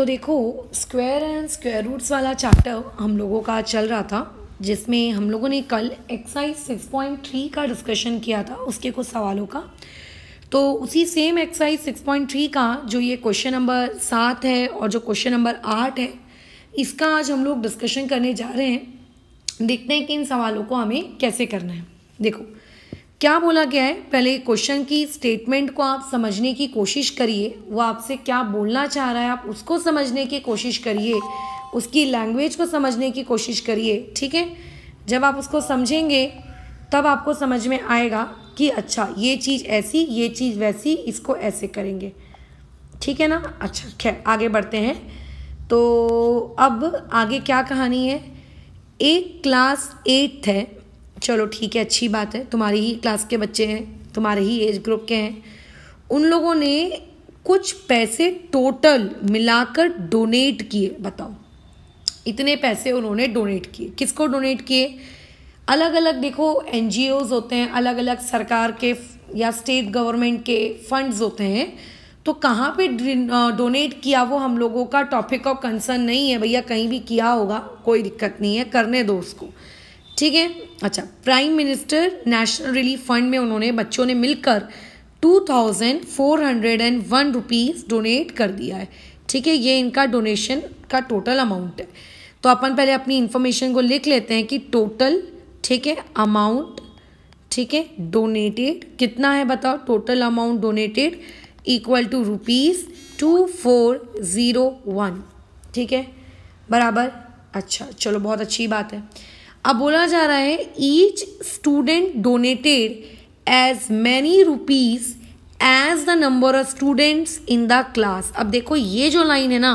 तो देखो square and square roots वाला चैप्टर हम लोगों का चल रहा था जिसमें हम लोगों ने कल एक्सरसाइज सिक्स पॉइंट थ्री का डिस्कशन किया था उसके कुछ सवालों का तो उसी same exercise six point three का जो ये क्वेश्चन नंबर सात है और जो क्वेश्चन नंबर आठ है इसका आज हम लोग डिस्कशन करने जा रहे हैं देखते हैं कि इन सवालों को हमें कैसे करना है देखो क्या बोला गया है पहले क्वेश्चन की स्टेटमेंट को आप समझने की कोशिश करिए वो आपसे क्या बोलना चाह रहा है आप उसको समझने की कोशिश करिए उसकी लैंग्वेज को समझने की कोशिश करिए ठीक है जब आप उसको समझेंगे तब आपको समझ में आएगा कि अच्छा ये चीज़ ऐसी ये चीज़ वैसी इसको ऐसे करेंगे ठीक है ना अच्छा खैर आगे बढ़ते हैं तो अब आगे क्या कहानी है एक क्लास एट्थ है चलो ठीक है अच्छी बात है तुम्हारे ही क्लास के बच्चे हैं तुम्हारे ही एज ग्रुप के हैं उन लोगों ने कुछ पैसे टोटल मिलाकर डोनेट किए बताओ इतने पैसे उन्होंने डोनेट किए किसको डोनेट किए अलग अलग देखो एन होते हैं अलग अलग सरकार के या स्टेट गवर्नमेंट के फंड्स होते हैं तो कहाँ पे डोनेट किया वो हम लोगों का टॉपिक ऑफ कंसर्न नहीं है भैया कहीं भी किया होगा कोई दिक्कत नहीं है करने दो उसको ठीक है अच्छा prime minister national relief fund में उन्होंने बच्चों ने मिलकर two thousand four hundred and one rupees donate कर दिया है ठीक है ये इनका डोनेशन का टोटल अमाउंट है तो अपन पहले अपनी इन्फॉर्मेशन को लिख लेते हैं कि टोटल ठीक है अमाउंट ठीक है डोनेटेड कितना है बताओ total amount donated equal to rupees two four zero one ठीक है बराबर अच्छा चलो बहुत अच्छी बात है अब बोला जा रहा है each student donated as many rupees as the number of students in the class अब देखो ये जो लाइन है ना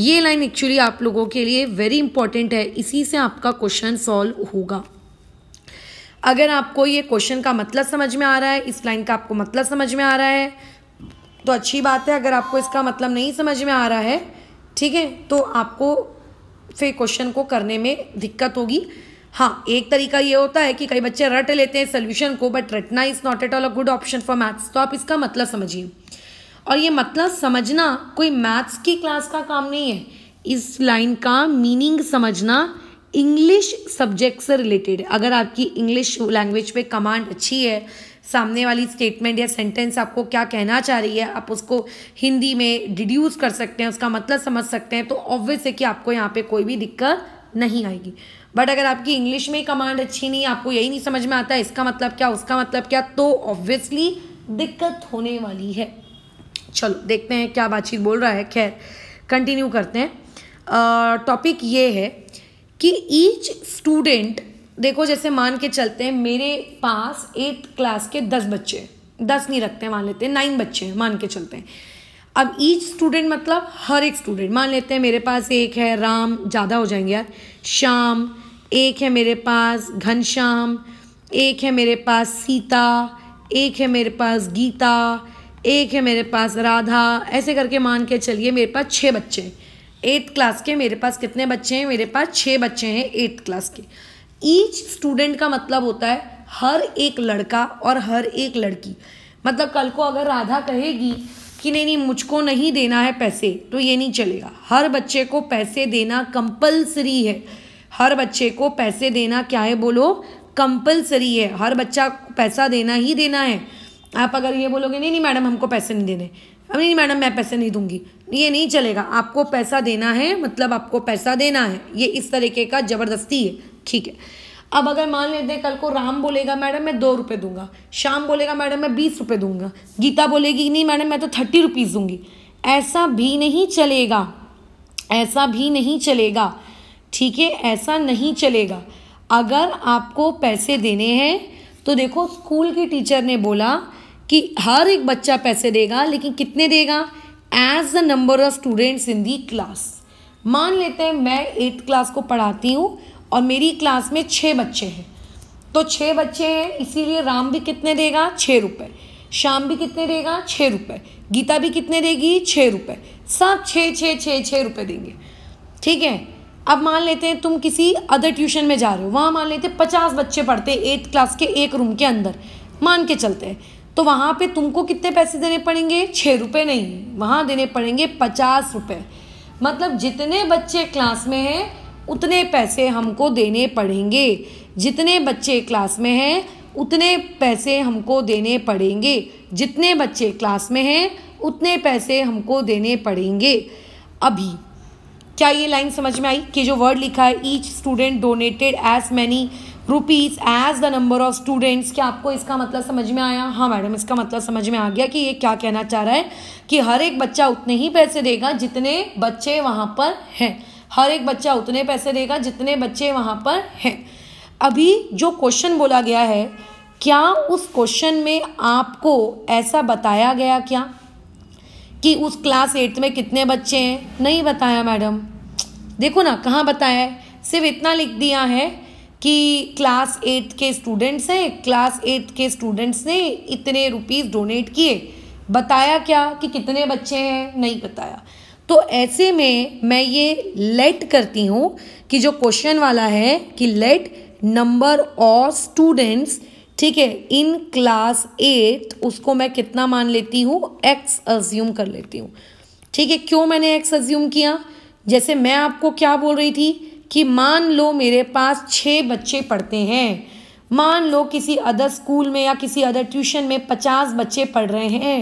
ये लाइन एक्चुअली आप लोगों के लिए वेरी इंपॉर्टेंट है इसी से आपका क्वेश्चन सॉल्व होगा अगर आपको ये क्वेश्चन का मतलब समझ में आ रहा है इस लाइन का आपको मतलब समझ में आ रहा है तो अच्छी बात है अगर आपको इसका मतलब नहीं समझ में आ रहा है ठीक है तो आपको से क्वेश्चन को करने में दिक्कत होगी हाँ एक तरीका ये होता है कि कई बच्चे रट लेते हैं सोल्यूशन को बट रटना is not at all a good option for maths तो आप इसका मतलब समझिए और ये मतलब समझना कोई मैथ्स की क्लास का काम नहीं है इस लाइन का मीनिंग समझना इंग्लिश सब्जेक्ट से रिलेटेड अगर आपकी इंग्लिश लैंग्वेज पे कमांड अच्छी है सामने वाली स्टेटमेंट या सेंटेंस आपको क्या कहना चाह रही है आप उसको हिंदी में डिड्यूस कर सकते हैं उसका मतलब समझ सकते हैं तो ऑब्वियस है कि आपको यहाँ पे कोई भी दिक्कत नहीं आएगी बट अगर आपकी इंग्लिश में कमांड अच्छी नहीं आपको यही नहीं समझ में आता इसका मतलब क्या उसका मतलब क्या तो ऑब्वियसली दिक्कत होने वाली है चलो देखते हैं क्या बातचीत बोल रहा है खैर कंटिन्यू करते हैं टॉपिक ये है कि ईच स्टूडेंट देखो जैसे मान के चलते हैं मेरे पास एट्थ क्लास के दस बच्चे दस नहीं रखते मान लेते हैं नाइन बच्चे हैं मान के चलते हैं अब ईच स्टूडेंट मतलब हर एक स्टूडेंट मान लेते हैं मेरे पास एक है राम ज़्यादा हो जाएंगे यार श्याम एक है मेरे पास घनश्याम एक है मेरे पास सीता एक है मेरे पास गीता एक है मेरे पास राधा ऐसे करके मान के चलिए मेरे पास छः बच्चे हैं एट्थ क्लास के मेरे पास कितने बच्चे हैं मेरे पास छः बच्चे हैं एट्थ क्लास के ईच स्टूडेंट का मतलब होता है हर एक लड़का और हर एक लड़की मतलब कल को अगर राधा कहेगी कि नहीं नहीं मुझको नहीं देना है पैसे तो ये नहीं चलेगा हर बच्चे को पैसे देना कंपलसरी है हर बच्चे को पैसे देना क्या है बोलो कंपलसरी है हर बच्चा पैसा देना ही देना है आप अगर ये बोलोगे नहीं नहीं मैडम हमको पैसे नहीं देने अब नहीं मैडम मैं पैसे नहीं दूंगी ये नहीं चलेगा आपको पैसा देना है मतलब आपको पैसा देना है ये इस तरीके का ज़बरदस्ती है ठीक है अब अगर मान लेते हैं कल को राम बोलेगा मैडम मैं दो रुपये दूंगा शाम बोलेगा मैडम मैं बीस रुपये दूंगा गीता बोलेगी नहीं मैडम मैं तो थर्टी रुपीज़ दूंगी ऐसा भी नहीं चलेगा ऐसा भी नहीं चलेगा ठीक है ऐसा नहीं चलेगा अगर आपको पैसे देने हैं तो देखो स्कूल की टीचर ने बोला कि हर एक बच्चा पैसे देगा लेकिन कितने देगा as the number of students in the class मान लेते हैं मैं एट्थ क्लास को पढ़ाती हूँ और मेरी क्लास में छः बच्चे हैं तो छः बच्चे हैं इसीलिए राम भी कितने देगा छः रुपये श्याम भी कितने देगा छः रुपये गीता भी कितने देगी छः रुपये सब छः छः छः छः रुपये देंगे ठीक है अब मान लेते हैं तुम किसी अदर ट्यूशन में जा रहे हो वहाँ मान लेते हैं पचास बच्चे पढ़ते हैं एट क्लास के एक रूम के अंदर मान के चलते हैं तो वहाँ पे तुमको कितने पैसे देने पड़ेंगे छः रुपये नहीं वहाँ देने पड़ेंगे पचास रुपये मतलब जितने बच्चे क्लास में हैं उतने पैसे हमको देने पड़ेंगे जितने बच्चे क्लास में हैं उतने पैसे हमको देने पड़ेंगे जितने बच्चे क्लास में हैं उतने पैसे हमको देने पड़ेंगे अभी क्या ये लाइन समझ में आई कि जो वर्ड लिखा है each student donated as many rupees as the number of students क्या आपको इसका मतलब समझ में आया हाँ मैडम इसका मतलब समझ में आ गया कि ये क्या कहना चाह रहा है कि हर एक बच्चा उतने ही पैसे देगा जितने बच्चे वहाँ पर हैं हर एक बच्चा उतने पैसे देगा जितने बच्चे वहाँ पर हैं अभी जो क्वेश्चन बोला गया है क्या उस क्वेश्चन में आपको ऐसा बताया गया क्या कि उस क्लास एट्थ में कितने बच्चे हैं नहीं बताया मैडम देखो ना कहाँ बताया है सिर्फ इतना लिख दिया है कि क्लास एट्थ के स्टूडेंट्स हैं क्लास एट्थ के स्टूडेंट्स ने इतने रुपीस डोनेट किए बताया क्या कि कितने बच्चे हैं नहीं बताया तो ऐसे में मैं ये लेट करती हूँ कि जो क्वेश्चन वाला है कि लेट नंबर ऑफ स्टूडेंट्स ठीक है इन क्लास एट उसको मैं कितना मान लेती हूँ एक्स अज्यूम कर लेती हूँ ठीक है क्यों मैंने एक्स अज्यूम किया जैसे मैं आपको क्या बोल रही थी कि मान लो मेरे पास छः बच्चे पढ़ते हैं मान लो किसी अदर स्कूल में या किसी अदर ट्यूशन में पचास बच्चे पढ़ रहे हैं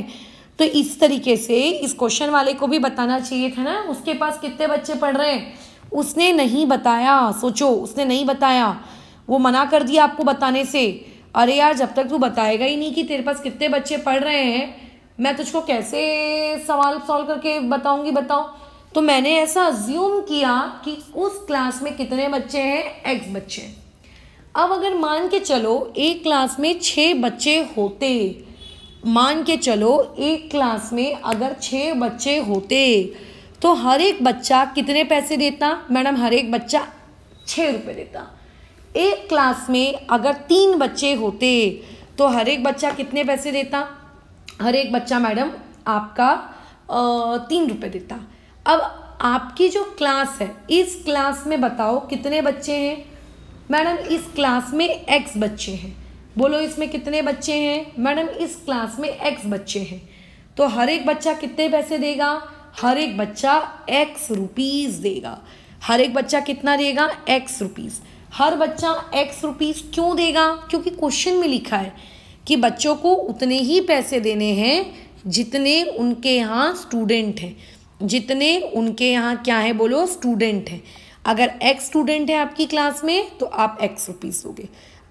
तो इस तरीके से इस क्वेश्चन वाले को भी बताना चाहिए था ना उसके पास कितने बच्चे पढ़ रहे हैं उसने नहीं बताया सोचो उसने नहीं बताया वो मना कर दिया आपको बताने से अरे यार जब तक तू बताएगा ही नहीं कि तेरे पास कितने बच्चे पढ़ रहे हैं मैं तुझको कैसे सवाल सॉल्व करके बताऊंगी बताओ तो मैंने ऐसा अज्यूम किया कि उस क्लास में कितने बच्चे हैं एक्स बच्चे अब अगर मान के चलो एक क्लास में छः बच्चे होते मान के चलो एक क्लास में अगर छः बच्चे होते तो हर एक बच्चा कितने पैसे देता मैडम हर एक बच्चा छः रुपये देता एक क्लास में अगर तीन बच्चे होते तो हर एक बच्चा कितने पैसे देता हर एक बच्चा मैडम आपका तीन रुपये देता अब आपकी जो क्लास है इस क्लास में बताओ कितने बच्चे हैं मैडम इस क्लास में एक्स बच्चे हैं बोलो इसमें कितने बच्चे हैं मैडम इस क्लास में एक्स बच्चे हैं तो हर एक बच्चा कितने पैसे देगा हर एक बच्चा एक्स रुपीज़ देगा हर एक बच्चा कितना देगा एक्स रुपीज़ हर बच्चा एक्स रुपीज़ क्यों देगा क्योंकि क्वेश्चन में लिखा है कि बच्चों को उतने ही पैसे देने हैं जितने उनके यहाँ स्टूडेंट हैं जितने उनके यहाँ क्या है बोलो स्टूडेंट हैं अगर एक्स स्टूडेंट है आपकी क्लास में तो आप एक्स रुपीज़ दोगे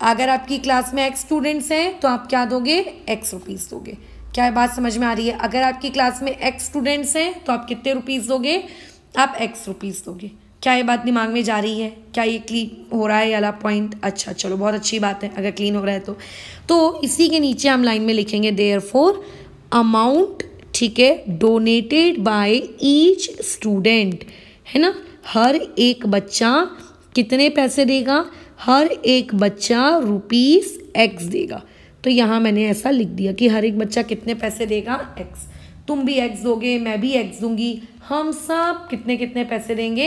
अगर आपकी क्लास में एक्स स्टूडेंट्स हैं तो आप क्या दोगे एक्स रुपीज़ दोगे क्या बात समझ में आ रही है अगर आपकी क्लास में एक्स स्टूडेंट्स हैं तो आप कितने रुपीज़ दोगे आप एक्स रुपीज़ दोगे क्या ये बात दिमाग में जा रही है क्या ये क्लीन हो रहा है अला पॉइंट अच्छा चलो बहुत अच्छी बात है अगर क्लीन हो रहा है तो तो इसी के नीचे हम लाइन में लिखेंगे देयर फोर अमाउंट ठीक है डोनेटेड बाय ईच स्टूडेंट है ना हर एक बच्चा कितने पैसे देगा हर एक बच्चा रुपीस एक्स देगा तो यहाँ मैंने ऐसा लिख दिया कि हर एक बच्चा कितने पैसे देगा एक्स तुम भी एक्स दोगे मैं भी एक्स दूंगी हम सब कितने कितने पैसे देंगे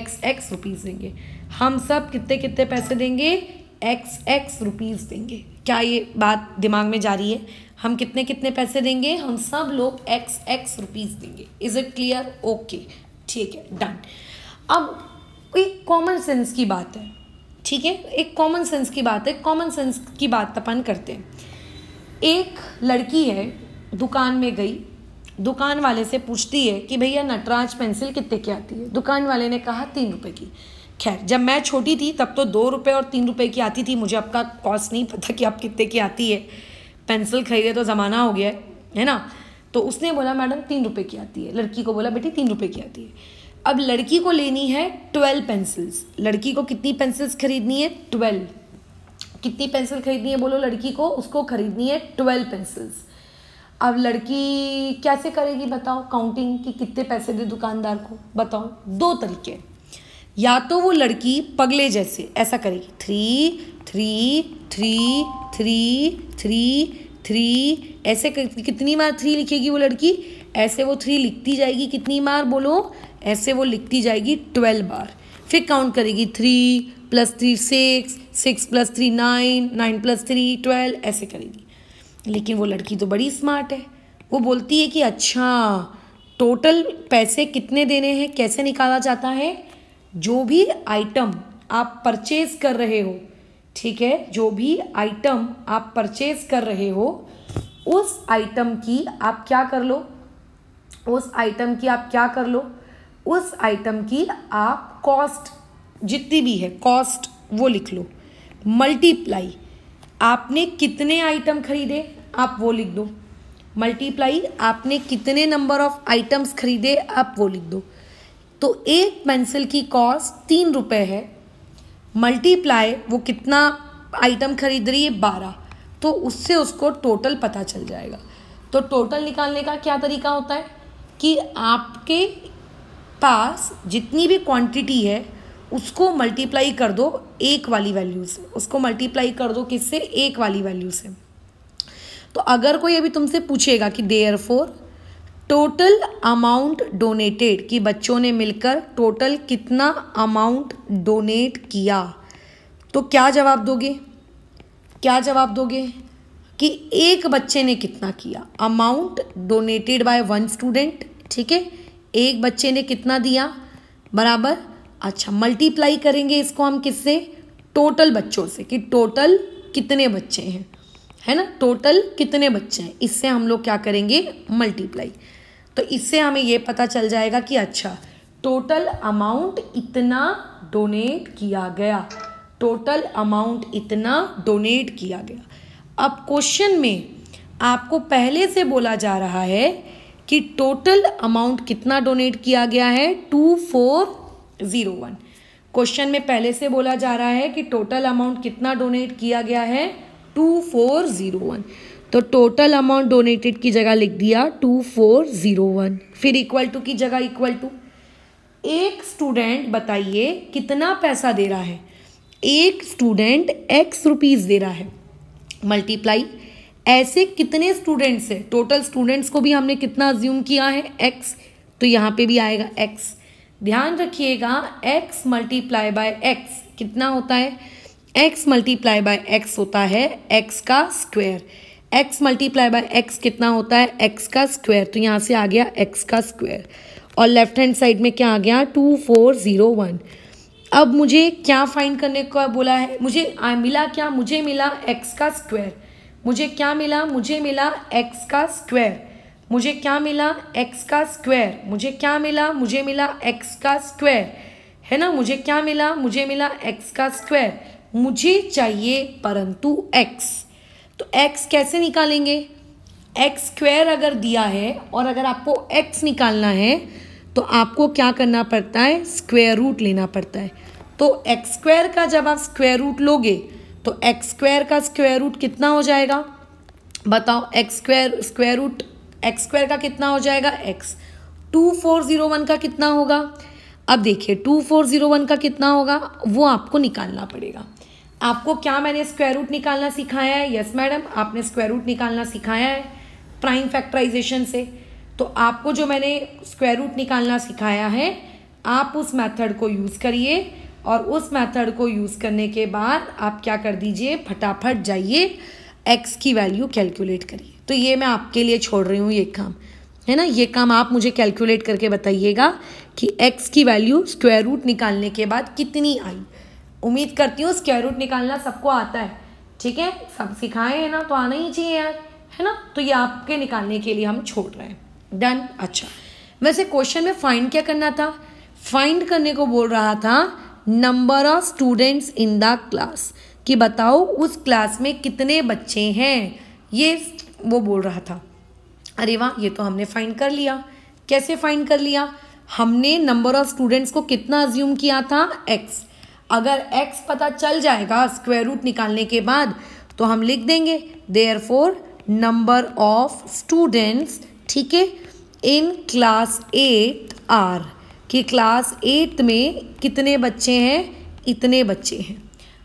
एक्स एक्स रुपीज़ देंगे हम सब कितने कितने पैसे देंगे एक्स एक्स रुपीज़ देंगे क्या ये बात दिमाग में जा रही है हम कितने कितने पैसे देंगे हम सब लोग एक्स एक्स रुपीज़ देंगे इज़ इट क्लियर ओके ठीक है डन अब एक कॉमन सेंस की बात है ठीक है एक कॉमन सेंस की बात है कॉमन सेंस की बात अपन करते हैं एक लड़की है दुकान में गई दुकान वाले से पूछती है कि भैया नटराज पेंसिल कितने की आती है दुकान वाले ने कहा तीन रुपये की खैर जब मैं छोटी थी तब तो दो रुपये और तीन रुपये की आती थी मुझे आपका कॉस्ट नहीं पता कि आप कितने की आती है पेंसिल खरीदे तो ज़माना हो गया है है ना तो उसने बोला मैडम तीन रुपये की आती है लड़की को बोला बेटी तीन रुपये की आती है अब लड़की को लेनी है ट्वेल्व पेंसिल्स लड़की को कितनी पेंसिल्स खरीदनी है ट्वेल्व कितनी पेंसिल खरीदनी है बोलो लड़की को उसको खरीदनी है ट्वेल्व पेंसिल्स अब लड़की कैसे करेगी बताओ काउंटिंग कि कितने पैसे दे दुकानदार को बताओ दो तरीके या तो वो लड़की पगले जैसे ऐसा करेगी three three three three three three ऐसे कितनी बार थ्री लिखेगी वो लड़की ऐसे वो थ्री लिखती जाएगी कितनी बार बोलो ऐसे वो लिखती जाएगी ट्वेल्व बार फिर काउंट करेगी three plus three six six plus three nine nine plus three twelve ऐसे करेगी लेकिन वो लड़की तो बड़ी स्मार्ट है वो बोलती है कि अच्छा टोटल पैसे कितने देने हैं कैसे निकाला जाता है जो भी आइटम आप परचेज कर रहे हो ठीक है जो भी आइटम आप परचेज कर रहे हो उस आइटम की आप क्या कर लो उस आइटम की आप क्या कर लो उस आइटम की आप कॉस्ट जितनी भी है कॉस्ट वो लिख लो मल्टीप्लाई आपने कितने आइटम खरीदे आप वो लिख दो मल्टीप्लाई आपने कितने नंबर ऑफ आइटम्स खरीदे आप वो लिख दो तो एक पेंसिल की कॉस्ट तीन रुपये है मल्टीप्लाई वो कितना आइटम खरीद रही है बारह तो उससे उसको टोटल पता चल जाएगा तो टोटल निकालने का क्या तरीका होता है कि आपके पास जितनी भी क्वांटिटी है उसको मल्टीप्लाई कर दो एक वाली वैल्यू से उसको मल्टीप्लाई कर दो किससे एक वाली वैल्यू से तो अगर कोई अभी तुमसे पूछेगा कि therefore total amount donated कि बच्चों ने मिलकर टोटल कितना अमाउंट डोनेट किया तो क्या जवाब दोगे क्या जवाब दोगे कि एक बच्चे ने कितना किया amount donated by one student ठीक है एक बच्चे ने कितना दिया बराबर अच्छा मल्टीप्लाई करेंगे इसको हम किससे टोटल बच्चों से कि टोटल कितने बच्चे हैं है ना टोटल कितने बच्चे हैं इससे हम लोग क्या करेंगे मल्टीप्लाई तो इससे हमें ये पता चल जाएगा कि अच्छा टोटल अमाउंट इतना डोनेट किया गया टोटल अमाउंट इतना डोनेट किया गया अब क्वेश्चन में आपको पहले से बोला जा रहा है कि टोटल अमाउंट कितना डोनेट किया गया है two four zero one question में पहले से बोला जा रहा है कि टोटल अमाउंट कितना डोनेट किया गया है टू फोर ज़ीरो वन तो टोटल अमाउंट डोनेटेड की जगह लिख दिया टू फोर ज़ीरो वन फिर इक्वल टू की जगह इक्वल टू एक स्टूडेंट बताइए कितना पैसा दे रहा है एक स्टूडेंट एक्स रुपीज़ दे रहा है मल्टीप्लाई ऐसे कितने स्टूडेंट्स हैं टोटल स्टूडेंट्स को भी हमने कितना ज्यूम किया है एक्स तो यहाँ पे भी आएगा एक्स ध्यान रखिएगा एक्स मल्टीप्लाई बाय एक्स कितना होता है एक्स मल्टीप्लाई बाय एक्स होता है एक्स का square X multiply by X कितना होता है एक्स का स्क्वायर तो यहाँ से आ गया एक्स का स्क्वायर और लेफ्ट हैंड साइड में क्या आ गया टू फोर ज़ीरो वन अब मुझे क्या फाइंड करने को बोला है मुझे आ, मिला क्या मुझे मिला एक्स का स्क्वायर मुझे क्या मिला मुझे मिला एक्स का स्क्वायर मुझे क्या मिला एक्स का स्क्वायर मुझे क्या मिला मुझे मिला एक्स का स्क्वायर है ना मुझे क्या मिला मुझे मिला एक्स का स्क्वायर मुझे चाहिए परंतु एक्स तो एक्स कैसे निकालेंगे एक्स स्क्वेयर अगर दिया है और अगर आपको एक्स निकालना है तो आपको क्या करना पड़ता है स्क्वेयर रूट लेना पड़ता है तो एक्स स्क्वायर का जब आप स्क्वायर रूट लोगे तो एक्स स्क्वायर का स्क्वायर रूट कितना हो जाएगा बताओ X square square root X square का कितना हो जाएगा X two four zero one का कितना होगा अब देखिए टू फोर ज़ीरो वन का कितना होगा वो आपको निकालना पड़ेगा आपको क्या मैंने स्क्वायर रूट निकालना सिखाया है यस मैडम आपने स्क्वायर रूट निकालना सिखाया है प्राइम फैक्टराइजेशन से तो आपको जो मैंने स्क्वायर रूट निकालना सिखाया है आप उस मेथड को यूज़ करिए और उस मेथड को यूज़ करने के बाद आप क्या कर दीजिए फटाफट जाइए एक्स की वैल्यू कैलकुलेट करिए तो ये मैं आपके लिए छोड़ रही हूँ ये काम है ना ये काम आप मुझे कैलकुलेट करके बताइएगा कि एक्स की वैल्यू स्क्वायर रूट निकालने के बाद कितनी आई उम्मीद करती हूँ स्क्वायर रूट निकालना सबको आता है ठीक है सब सिखाए हैं ना तो आना ही चाहिए यार है ना तो ये आपके निकालने के लिए हम छोड़ रहे हैं डन अच्छा वैसे क्वेश्चन में फाइंड क्या करना था फाइंड करने को बोल रहा था number of students in the class कि बताओ उस क्लास में कितने बच्चे हैं ये वो बोल रहा था अरे वाह ये तो हमने फाइंड कर लिया कैसे फाइंड कर लिया हमने नंबर ऑफ स्टूडेंट्स को कितना अज्यूम किया था एक्स अगर x पता चल जाएगा स्क्वायर रूट निकालने के बाद तो हम लिख देंगे therefore number of students ठीक है इन क्लास एट आर कि क्लास एट में कितने बच्चे हैं इतने बच्चे हैं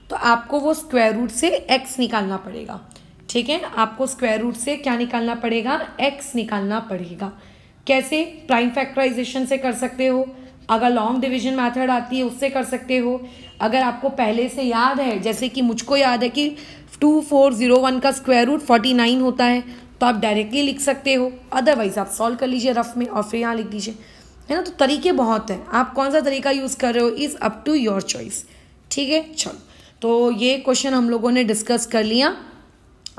तो आपको वो स्क्वायर रूट से x निकालना पड़ेगा ठीक है आपको स्क्वायर रूट से क्या निकालना पड़ेगा x निकालना पड़ेगा कैसे प्राइम फैक्टराइजेशन से कर सकते हो अगर लॉन्ग डिवीजन मेथड आती है उससे कर सकते हो अगर आपको पहले से याद है जैसे कि मुझको याद है कि टू फोर ज़ीरो वन का स्क्वायर रूट फोर्टी नाइन होता है तो आप डायरेक्टली लिख सकते हो अदरवाइज़ आप सॉल्व कर लीजिए रफ में और फिर यहाँ लिख दीजिए है ना तो तरीके बहुत हैं आप कौन सा तरीका यूज़ कर रहे हो is up to your choice ठीक है चलो तो ये क्वेश्चन हम लोगों ने डिस्कस कर लिया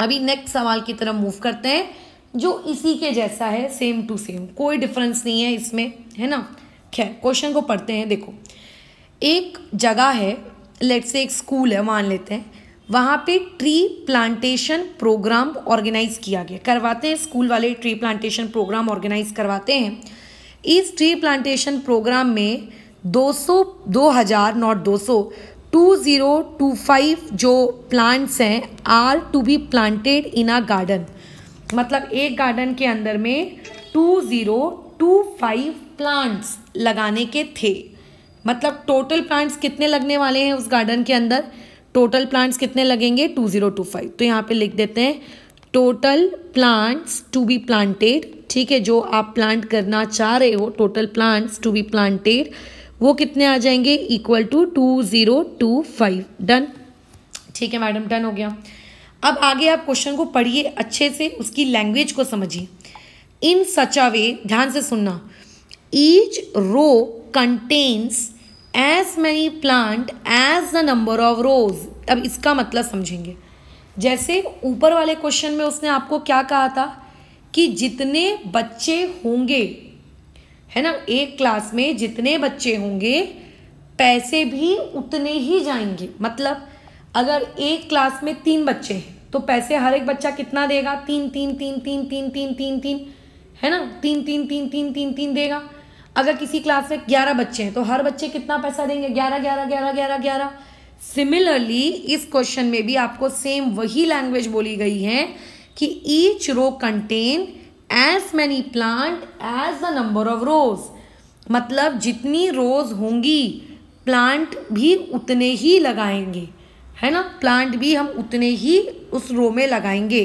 अभी नेक्स्ट सवाल की तरफ मूव करते हैं जो इसी के जैसा है सेम टू सेम कोई डिफरेंस नहीं है इसमें है ना खैर क्वेश्चन को पढ़ते हैं देखो एक जगह है लेट से एक स्कूल है मान लेते हैं वहाँ पे ट्री प्लांटेशन प्रोग्राम ऑर्गेनाइज किया गया करवाते हैं स्कूल वाले ट्री प्लांटेशन प्रोग्राम ऑर्गेनाइज करवाते हैं इस ट्री प्लांटेशन प्रोग्राम में 200 2000 नॉट 200 2025 जो प्लांट्स हैं are to be planted in a garden मतलब एक गार्डन के अंदर में 2025 प्लांट्स लगाने के थे मतलब टोटल प्लांट्स कितने लगने वाले हैं उस गार्डन के अंदर टोटल प्लांट्स कितने लगेंगे टू ज़ीरो टू फाइव तो यहाँ पे लिख देते हैं total plants to be planted ठीक है जो आप प्लांट करना चाह रहे हो total plants to be planted वो कितने आ जाएंगे equal to two zero two five done ठीक है मैडम डन हो गया अब आगे आप क्वेश्चन को पढ़िए अच्छे से उसकी लैंग्वेज को समझिए इन सच अ वे ध्यान से सुनना each row contains as many plant as the number of rows अब इसका मतलब समझेंगे जैसे ऊपर वाले क्वेश्चन में उसने आपको क्या कहा था कि जितने बच्चे होंगे है ना एक क्लास में जितने बच्चे होंगे पैसे भी उतने ही जाएंगे मतलब अगर एक क्लास में तीन बच्चे हैं तो पैसे हर एक बच्चा कितना देगा तीन तीन तीन तीन तीन तीन तीन तीन है ना तीन तीन तीन तीन तीन तीन देगा अगर किसी क्लास में ग्यारह बच्चे हैं तो हर बच्चे कितना पैसा देंगे ग्यारह ग्यारह ग्यारह ग्यारह ग्यारह सिमिलरली इस क्वेश्चन में भी आपको सेम वही लैंग्वेज बोली गई है कि each row contain as many plant as the number of rows मतलब जितनी रोज होंगी प्लांट भी उतने ही लगाएंगे है ना प्लांट भी हम उतने ही उस रो में लगाएंगे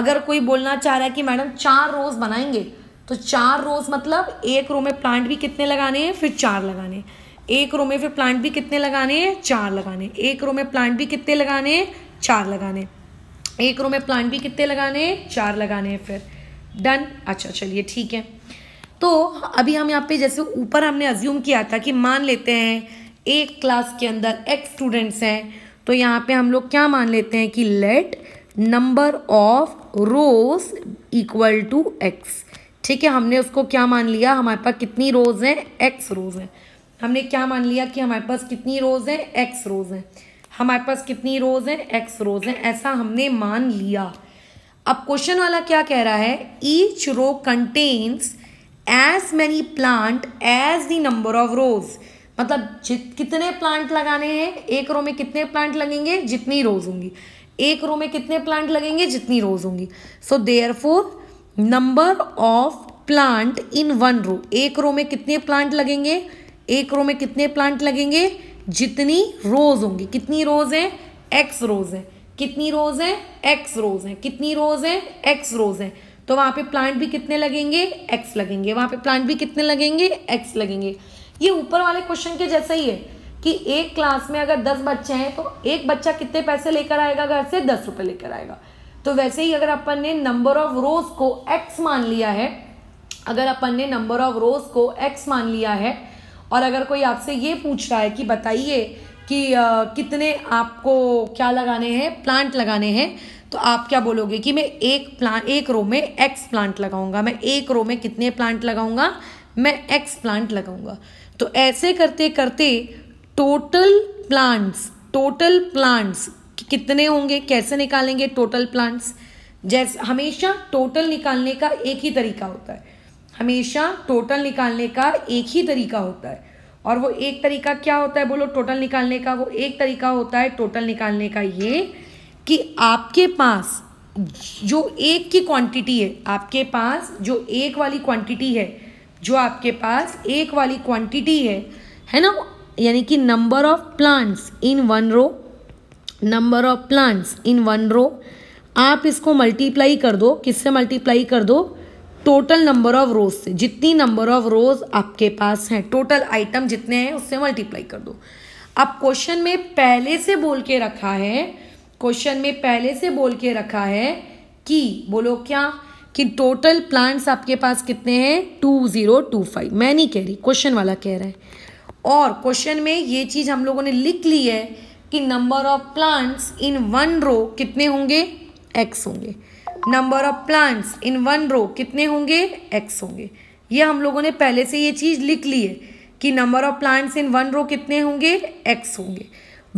अगर कोई बोलना चाह रहा है कि मैडम चार रोज बनाएंगे तो चार रोज मतलब एक रो में प्लांट भी कितने लगाने हैं फिर चार लगाने एक रो में फिर प्लांट भी कितने लगाने हैं चार लगाने एक रो में प्लांट भी कितने लगाने हैं चार लगाने एक रो में प्लांट भी कितने लगाने हैं चार लगाने हैं फिर डन अच्छा चलिए ठीक है तो अभी हम यहाँ पे जैसे ऊपर हमने अज्यूम किया था कि मान लेते हैं एक क्लास के अंदर एक्स स्टूडेंट्स हैं तो यहाँ पे हम लोग क्या मान लेते हैं कि let number of rows equal to x ठीक है हमने उसको क्या मान लिया हमारे पास कितनी रोज़ हैं एक्स रोज़ हैं हमने क्या मान लिया कि हमारे पास कितनी रोज़ हैं एक्स रोज़ हैं हमारे पास कितनी रोज़ हैं एक्स रोज़ हैं ऐसा हमने मान लिया अब क्वेश्चन वाला क्या कह रहा है each row contains as many plant as the number of rows मतलब जित कितने प्लांट लगाने हैं एक रो में कितने प्लांट लगेंगे जितनी रोज होंगी एक रो में कितने प्लांट लगेंगे जितनी रोज होंगी so therefore number of plant in one row एक रो में कितने प्लांट लगेंगे एक रो में कितने प्लांट लगेंगे जितनी रोज होंगी कितनी रोज है एक्स रोज है कितनी रोज है एक्स रोज है कितनी रोज है एक्स रोज है तो वहाँ पे प्लांट भी कितने लगेंगे एक्स लगेंगे वहां पे प्लांट भी कितने लगेंगे एक्स लगेंगे ये ऊपर वाले क्वेश्चन के जैसा ही है कि एक क्लास में अगर दस बच्चे हैं तो एक बच्चा कितने पैसे लेकर आएगा घर से दस रुपये लेकर आएगा तो वैसे ही अगर अपन ने नंबर ऑफ रोज को एक्स मान लिया है अगर अपन ने नंबर ऑफ रोज को एक्स मान लिया है और अगर कोई आपसे ये पूछ रहा है कि बताइए कि आ, कितने आपको क्या लगाने हैं प्लांट लगाने हैं तो आप क्या बोलोगे कि मैं एक प्लांट एक रो में एक्स प्लांट लगाऊंगा मैं एक रो में कितने प्लांट लगाऊंगा मैं एक्स प्लांट लगाऊंगा तो ऐसे करते करते टोटल प्लांट्स टोटल प्लांट्स कि कितने होंगे कैसे निकालेंगे टोटल प्लांट्स जैसे हमेशा टोटल निकालने का एक ही तरीका होता है हमेशा टोटल निकालने का एक ही तरीका होता है और वो एक तरीका क्या होता है बोलो टोटल निकालने का वो एक तरीका होता है टोटल निकालने का ये कि आपके पास जो एक की क्वांटिटी है आपके पास जो एक वाली क्वांटिटी है जो आपके पास एक वाली क्वांटिटी है है ना यानी कि number of plants in one row number of plants in one row आप इसको मल्टीप्लाई कर दो किससे मल्टीप्लाई कर दो टोटल नंबर ऑफ रोज से जितनी नंबर ऑफ रोज आपके पास हैं टोटल आइटम जितने हैं उससे मल्टीप्लाई कर दो अब क्वेश्चन में पहले से बोल के रखा है क्वेश्चन में पहले से बोल के रखा है कि बोलो क्या कि टोटल प्लांट्स आपके पास कितने हैं टू ज़ीरो टू फाइव मैं नहीं कह रही क्वेश्चन वाला कह रहा है और क्वेश्चन में ये चीज़ हम लोगों ने लिख ली है कि number of plants in one row कितने होंगे एक्स होंगे number of plants in one row कितने होंगे एक्स होंगे ये हम लोगों ने पहले से ये चीज़ लिख ली है कि number of plants in one row कितने होंगे एक्स होंगे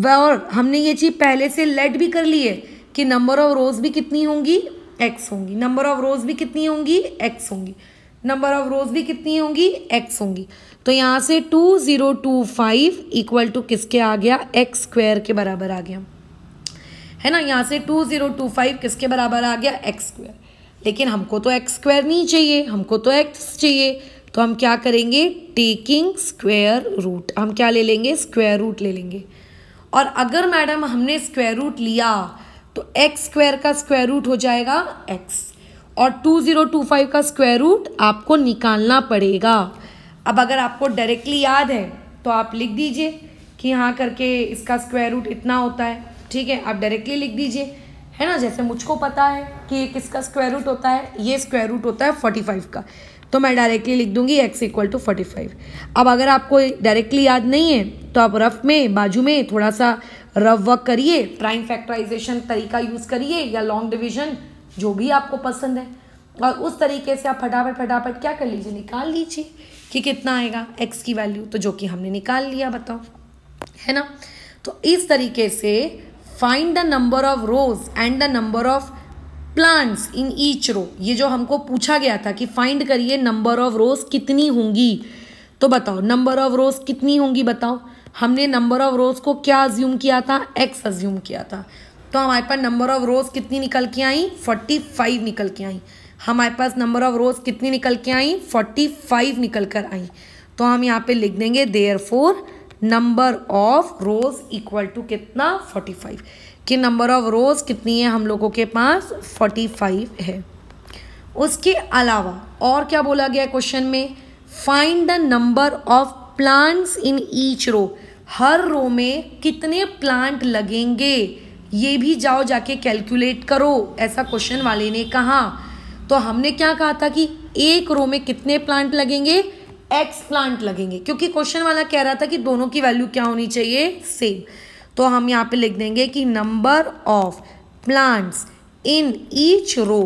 वह और हमने ये चीज़ पहले से लेट भी कर ली है कि नंबर ऑफ रोज भी कितनी होंगी एक्स होंगी नंबर ऑफ रोज भी कितनी होंगी एक्स होंगी नंबर ऑफ रोज भी कितनी होंगी एक्स होंगी तो यहाँ से two zero two five equal to किसके आ गया एक्स स्क्वायर के बराबर आ गया है ना यहाँ से टू ज़ीरो टू फाइव किसके बराबर आ गया एक्स स्क्वायर लेकिन हमको तो एक्स स्क्वायर नहीं चाहिए हमको तो एक्स चाहिए तो हम क्या करेंगे टेकिंग स्क्वेयर रूट हम क्या ले लेंगे स्क्वायर रूट ले लेंगे और अगर मैडम हमने स्क्वायर रूट लिया तो एक्स स्क्वायर का स्क्वायर रूट हो जाएगा एक्स और टू ज़ीरो टू फाइव का स्क्वायर रूट आपको निकालना पड़ेगा अब अगर आपको डायरेक्टली याद है तो आप लिख दीजिए कि हाँ करके इसका स्क्वायर रूट इतना होता है ठीक है आप डायरेक्टली लिख दीजिए है ना जैसे मुझको पता है कि ये किसका स्क्वायर रूट होता है ये स्क्वायर रूट होता है फोर्टी फाइव का तो मैं डायरेक्टली लिख दूंगी x equal to forty five अब अगर आपको डायरेक्टली याद नहीं है तो आप रफ में बाजू में थोड़ा सा रफ वर्क करिए प्राइम फैक्टराइजेशन तरीका यूज़ करिए या लॉन्ग डिविजन जो भी आपको पसंद है और उस तरीके से आप फटाफट फटाफट क्या कर लीजिए निकाल लीजिए कि कितना आएगा एक्स की वैल्यू तो जो कि हमने निकाल लिया बताओ है ना तो इस तरीके से find the number of rows and the number of plants in each row ये जो हमको पूछा गया था कि फाइंड करिए नंबर ऑफ रोज कितनी होंगी तो बताओ नंबर ऑफ रोज कितनी होंगी बताओ हमने नंबर ऑफ रोज को क्या अज्यूम किया था एक्स अज्यूम किया था तो हमारे पास नंबर ऑफ रोज कितनी निकल के आई फोर्टी फाइव निकल के आई हमारे पास नंबर ऑफ रोज कितनी निकल के आई फोर्टी फाइव निकल कर आई तो हम यहाँ पे लिख देंगे therefore number of rows equal to कितना फोर्टी फाइव कि नंबर ऑफ रोज कितनी है हम लोगों के पास फोर्टी फाइव है उसके अलावा और क्या बोला गया क्वेश्चन में find the number of plants in each row हर रो में कितने प्लांट लगेंगे ये भी जाओ जाके कैलकुलेट करो ऐसा क्वेश्चन वाले ने कहा तो हमने क्या कहा था कि एक रो में कितने प्लांट लगेंगे एक्स प्लांट लगेंगे क्योंकि क्वेश्चन वाला कह रहा था कि दोनों की वैल्यू क्या होनी चाहिए सेम तो हम यहाँ पे लिख देंगे कि number of plants in each row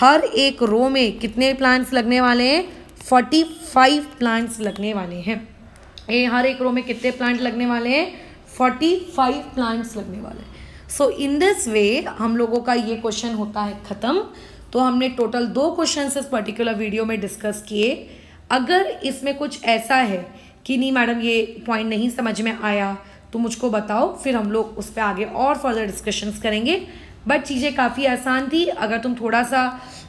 हर एक रो में कितने प्लांट्स लगने वाले हैं फोर्टी फाइव प्लांट्स लगने वाले हैं ए हर एक रो में कितने प्लांट लगने वाले हैं फोर्टी फाइव प्लांट्स लगने वाले हैं सो इन दिस वे हम लोगों का ये क्वेश्चन होता है ख़त्म तो हमने टोटल दो क्वेश्चन इस पर्टिकुलर वीडियो में डिस्कस किए अगर इसमें कुछ ऐसा है कि नहीं मैडम ये पॉइंट नहीं समझ में आया तो मुझको बताओ फिर हम लोग उस पर आगे और फर्दर डिस्कशंस करेंगे बट चीज़ें काफ़ी आसान थी अगर तुम थोड़ा सा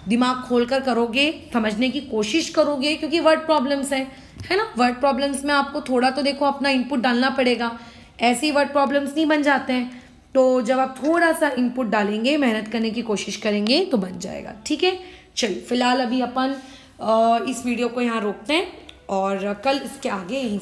दिमाग खोल कर करोगे समझने की कोशिश करोगे क्योंकि वर्ड प्रॉब्लम्स हैं है ना वर्ड प्रॉब्लम्स में आपको थोड़ा तो देखो अपना इनपुट डालना पड़ेगा ऐसे ही वर्ड प्रॉब्लम्स नहीं बन जाते हैं तो जब आप थोड़ा सा इनपुट डालेंगे मेहनत करने की कोशिश करेंगे तो बन जाएगा ठीक है चलिए फिलहाल अभी अपन इस वीडियो को यहाँ रोकते हैं और कल इसके आगे यहीं से